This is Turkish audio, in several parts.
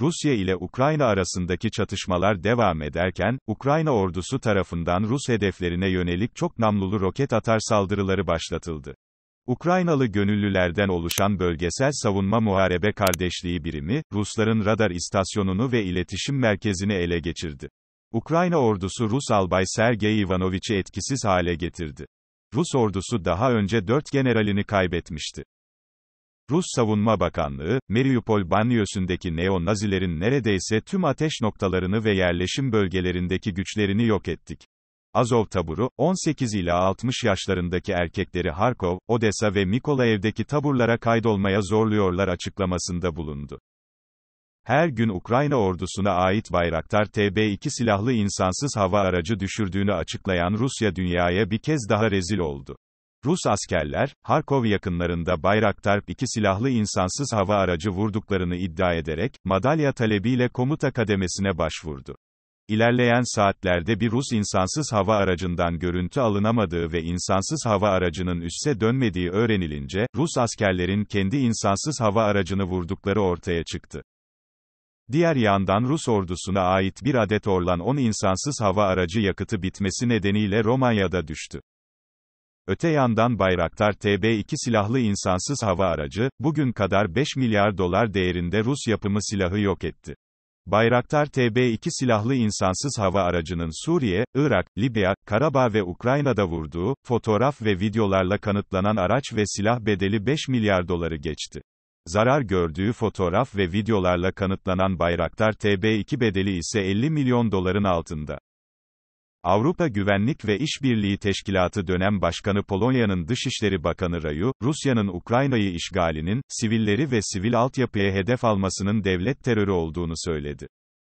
Rusya ile Ukrayna arasındaki çatışmalar devam ederken, Ukrayna ordusu tarafından Rus hedeflerine yönelik çok namlulu roket atar saldırıları başlatıldı. Ukraynalı gönüllülerden oluşan Bölgesel Savunma Muharebe Kardeşliği Birimi, Rusların radar istasyonunu ve iletişim merkezini ele geçirdi. Ukrayna ordusu Rus albay Sergey Ivanovich'i etkisiz hale getirdi. Rus ordusu daha önce 4 generalini kaybetmişti. Rus Savunma Bakanlığı, Mariupol banliyösündeki neo-nazilerin neredeyse tüm ateş noktalarını ve yerleşim bölgelerindeki güçlerini yok ettik. Azov taburu, 18 ile 60 yaşlarındaki erkekleri Harkov, Odessa ve Mikolaev'deki taburlara kaydolmaya zorluyorlar açıklamasında bulundu. Her gün Ukrayna ordusuna ait Bayraktar TB2 silahlı insansız hava aracı düşürdüğünü açıklayan Rusya dünyaya bir kez daha rezil oldu. Rus askerler, Harkov yakınlarında Bayraktar iki silahlı insansız hava aracı vurduklarını iddia ederek, madalya talebiyle komuta kademesine başvurdu. İlerleyen saatlerde bir Rus insansız hava aracından görüntü alınamadığı ve insansız hava aracının üsse dönmediği öğrenilince, Rus askerlerin kendi insansız hava aracını vurdukları ortaya çıktı. Diğer yandan Rus ordusuna ait bir adet Orlan 10 insansız hava aracı yakıtı bitmesi nedeniyle Romanya'da düştü. Öte yandan Bayraktar TB2 silahlı insansız hava aracı, bugün kadar 5 milyar dolar değerinde Rus yapımı silahı yok etti. Bayraktar TB2 silahlı insansız hava aracının Suriye, Irak, Libya, Karabağ ve Ukrayna'da vurduğu, fotoğraf ve videolarla kanıtlanan araç ve silah bedeli 5 milyar doları geçti. Zarar gördüğü fotoğraf ve videolarla kanıtlanan Bayraktar TB2 bedeli ise 50 milyon doların altında. Avrupa Güvenlik ve İşbirliği Teşkilatı dönem başkanı Polonya'nın Dışişleri Bakanı Rayu, Rusya'nın Ukrayna'yı işgalinin, sivilleri ve sivil altyapıya hedef almasının devlet terörü olduğunu söyledi.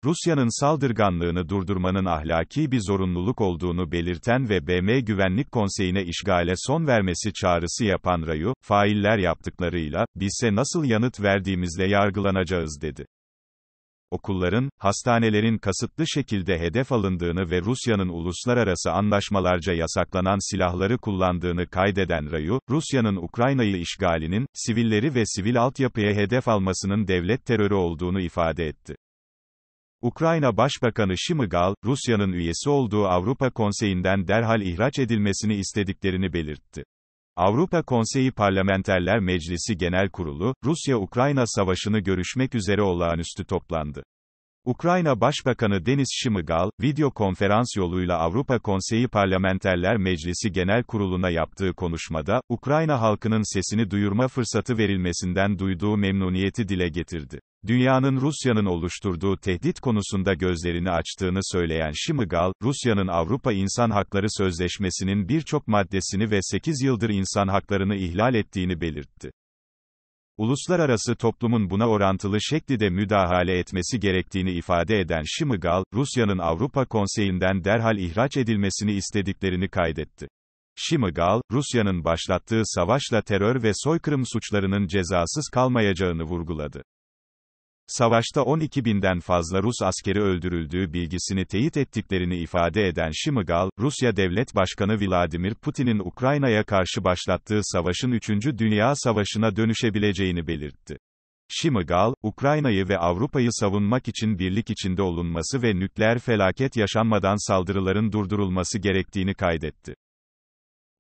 Rusya'nın saldırganlığını durdurmanın ahlaki bir zorunluluk olduğunu belirten ve BM Güvenlik Konseyi'ne işgale son vermesi çağrısı yapan Rayu, failler yaptıklarıyla, bizse nasıl yanıt verdiğimizle yargılanacağız dedi okulların, hastanelerin kasıtlı şekilde hedef alındığını ve Rusya'nın uluslararası anlaşmalarca yasaklanan silahları kullandığını kaydeden Rayu, Rusya'nın Ukrayna'yı işgalinin, sivilleri ve sivil altyapıya hedef almasının devlet terörü olduğunu ifade etti. Ukrayna Başbakanı Şimigal, Rusya'nın üyesi olduğu Avrupa Konseyi'nden derhal ihraç edilmesini istediklerini belirtti. Avrupa Konseyi Parlamenterler Meclisi Genel Kurulu, Rusya-Ukrayna Savaşı'nı görüşmek üzere olağanüstü toplandı. Ukrayna Başbakanı Denis Şımıgal, video konferans yoluyla Avrupa Konseyi Parlamenterler Meclisi Genel Kurulu'na yaptığı konuşmada, Ukrayna halkının sesini duyurma fırsatı verilmesinden duyduğu memnuniyeti dile getirdi. Dünyanın Rusya'nın oluşturduğu tehdit konusunda gözlerini açtığını söyleyen Şimigal, Rusya'nın Avrupa İnsan Hakları Sözleşmesi'nin birçok maddesini ve 8 yıldır insan haklarını ihlal ettiğini belirtti uluslararası toplumun buna orantılı şekilde müdahale etmesi gerektiğini ifade eden Şimigal, Rusya'nın Avrupa Konseyi'nden derhal ihraç edilmesini istediklerini kaydetti. Şimigal, Rusya'nın başlattığı savaşla terör ve soykırım suçlarının cezasız kalmayacağını vurguladı savaşta 12 binden fazla Rus askeri öldürüldüğü bilgisini teyit ettiklerini ifade eden Şimigal, Rusya Devlet Başkanı Vladimir Putin'in Ukrayna'ya karşı başlattığı savaşın 3. Dünya Savaşı'na dönüşebileceğini belirtti. Şimigal, Ukrayna'yı ve Avrupa'yı savunmak için birlik içinde olunması ve nükleer felaket yaşanmadan saldırıların durdurulması gerektiğini kaydetti.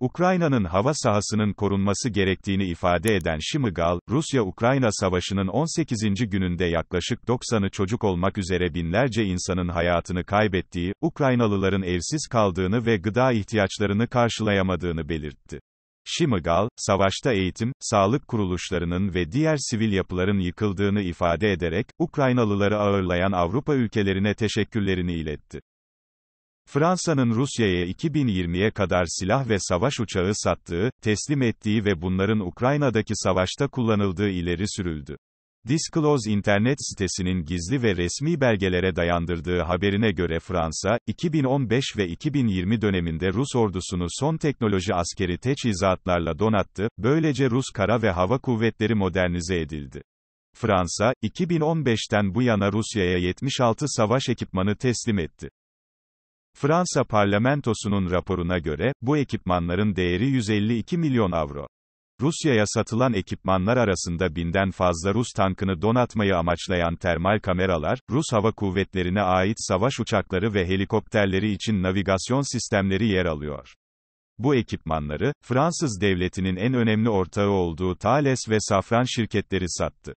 Ukrayna'nın hava sahasının korunması gerektiğini ifade eden Şimigal, Rusya-Ukrayna savaşının 18. gününde yaklaşık 90'ı çocuk olmak üzere binlerce insanın hayatını kaybettiği, Ukraynalıların evsiz kaldığını ve gıda ihtiyaçlarını karşılayamadığını belirtti. Şimigal, savaşta eğitim, sağlık kuruluşlarının ve diğer sivil yapıların yıkıldığını ifade ederek, Ukraynalıları ağırlayan Avrupa ülkelerine teşekkürlerini iletti. Fransa'nın Rusya'ya 2020'ye kadar silah ve savaş uçağı sattığı, teslim ettiği ve bunların Ukrayna'daki savaşta kullanıldığı ileri sürüldü. Disclose internet sitesinin gizli ve resmi belgelere dayandırdığı haberine göre Fransa, 2015 ve 2020 döneminde Rus ordusunu son teknoloji askeri teçhizatlarla donattı, böylece Rus kara ve hava kuvvetleri modernize edildi. Fransa, 2015'ten bu yana Rusya'ya 76 savaş ekipmanı teslim etti. Fransa parlamentosunun raporuna göre, bu ekipmanların değeri 152 milyon avro. Rusya'ya satılan ekipmanlar arasında binden fazla Rus tankını donatmayı amaçlayan termal kameralar, Rus Hava Kuvvetlerine ait savaş uçakları ve helikopterleri için navigasyon sistemleri yer alıyor. Bu ekipmanları, Fransız devletinin en önemli ortağı olduğu Thales ve Safran şirketleri sattı.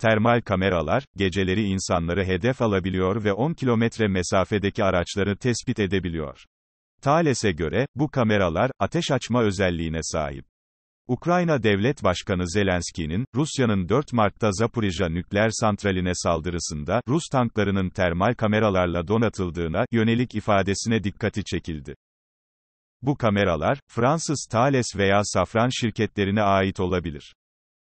Termal kameralar, geceleri insanları hedef alabiliyor ve 10 kilometre mesafedeki araçları tespit edebiliyor. Thales'e göre, bu kameralar, ateş açma özelliğine sahip. Ukrayna Devlet Başkanı Zelenski'nin, Rusya'nın 4 Mart'ta Zaporijya nükleer santraline saldırısında, Rus tanklarının termal kameralarla donatıldığına yönelik ifadesine dikkati çekildi. Bu kameralar, Fransız Thales veya Safran şirketlerine ait olabilir.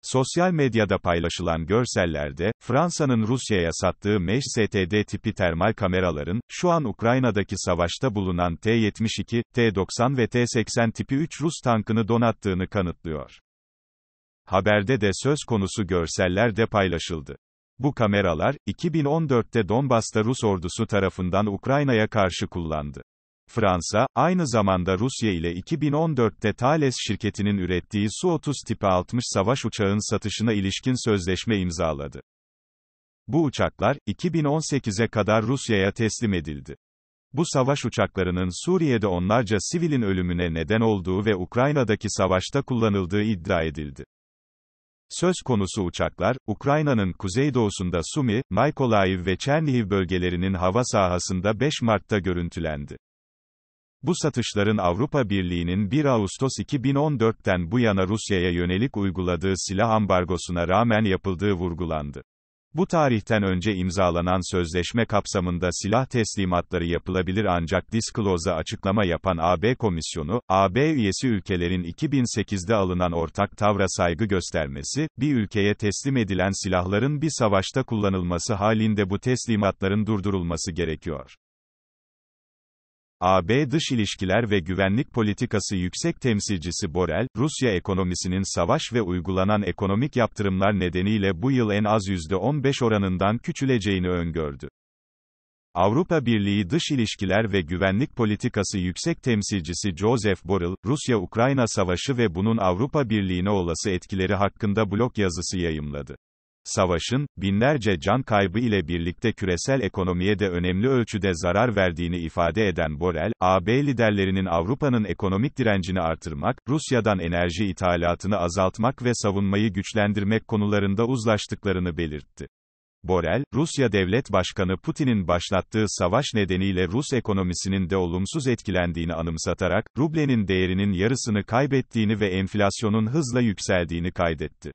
Sosyal medyada paylaşılan görsellerde, Fransa'nın Rusya'ya sattığı Mesh STD tipi termal kameraların, şu an Ukrayna'daki savaşta bulunan T-72, T-90 ve T-80 tipi 3 Rus tankını donattığını kanıtlıyor. Haberde de söz konusu görseller de paylaşıldı. Bu kameralar, 2014'te Donbas'ta Rus ordusu tarafından Ukrayna'ya karşı kullandı. Fransa, aynı zamanda Rusya ile 2014'te Thales şirketinin ürettiği Su-30 tipi 60 savaş uçağın satışına ilişkin sözleşme imzaladı. Bu uçaklar, 2018'e kadar Rusya'ya teslim edildi. Bu savaş uçaklarının Suriye'de onlarca sivilin ölümüne neden olduğu ve Ukrayna'daki savaşta kullanıldığı iddia edildi. Söz konusu uçaklar, Ukrayna'nın kuzeydoğusunda Sumi, Mykolaiv ve Çernihiv bölgelerinin hava sahasında 5 Mart'ta görüntülendi. Bu satışların Avrupa Birliği'nin 1 Ağustos 2014'ten bu yana Rusya'ya yönelik uyguladığı silah ambargosuna rağmen yapıldığı vurgulandı. Bu tarihten önce imzalanan sözleşme kapsamında silah teslimatları yapılabilir ancak Disclose'a açıklama yapan AB Komisyonu, AB üyesi ülkelerin 2008'de alınan ortak tavra saygı göstermesi, bir ülkeye teslim edilen silahların bir savaşta kullanılması halinde bu teslimatların durdurulması gerekiyor. AB Dış İlişkiler ve Güvenlik Politikası Yüksek Temsilcisi Borel, Rusya ekonomisinin savaş ve uygulanan ekonomik yaptırımlar nedeniyle bu yıl en az %15 oranından küçüleceğini öngördü. Avrupa Birliği Dış İlişkiler ve Güvenlik Politikası Yüksek Temsilcisi Joseph Borrell, Rusya-Ukrayna Savaşı ve bunun Avrupa Birliği'ne olası etkileri hakkında blog yazısı yayımladı savaşın, binlerce can kaybı ile birlikte küresel ekonomiye de önemli ölçüde zarar verdiğini ifade eden Borel, AB liderlerinin Avrupa'nın ekonomik direncini artırmak, Rusya'dan enerji ithalatını azaltmak ve savunmayı güçlendirmek konularında uzlaştıklarını belirtti. Borel, Rusya Devlet Başkanı Putin'in başlattığı savaş nedeniyle Rus ekonomisinin de olumsuz etkilendiğini anımsatarak, rublenin değerinin yarısını kaybettiğini ve enflasyonun hızla yükseldiğini kaydetti.